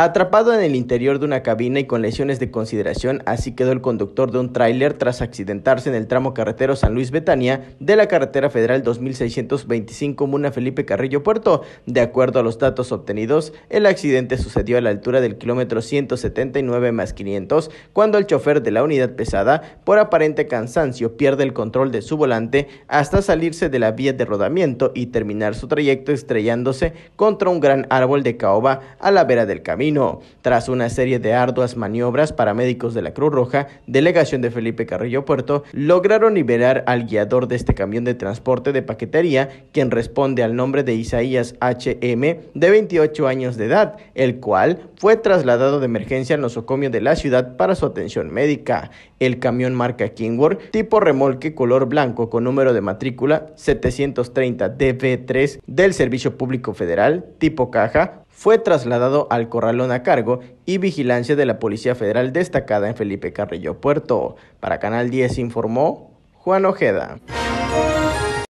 Atrapado en el interior de una cabina y con lesiones de consideración, así quedó el conductor de un tráiler tras accidentarse en el tramo carretero San Luis Betania de la carretera federal 2625 Muna Felipe Carrillo Puerto. De acuerdo a los datos obtenidos, el accidente sucedió a la altura del kilómetro 179 más 500, cuando el chofer de la unidad pesada, por aparente cansancio, pierde el control de su volante hasta salirse de la vía de rodamiento y terminar su trayecto estrellándose contra un gran árbol de caoba a la vera del camino. Tras una serie de arduas maniobras, para médicos de la Cruz Roja, delegación de Felipe Carrillo Puerto, lograron liberar al guiador de este camión de transporte de paquetería, quien responde al nombre de Isaías HM, de 28 años de edad, el cual fue trasladado de emergencia al nosocomio de la ciudad para su atención médica. El camión marca Kingworth, tipo remolque color blanco con número de matrícula 730 DB3 del Servicio Público Federal, tipo caja, fue trasladado al corralón a cargo y vigilancia de la Policía Federal destacada en Felipe Carrillo Puerto. Para Canal 10 informó Juan Ojeda.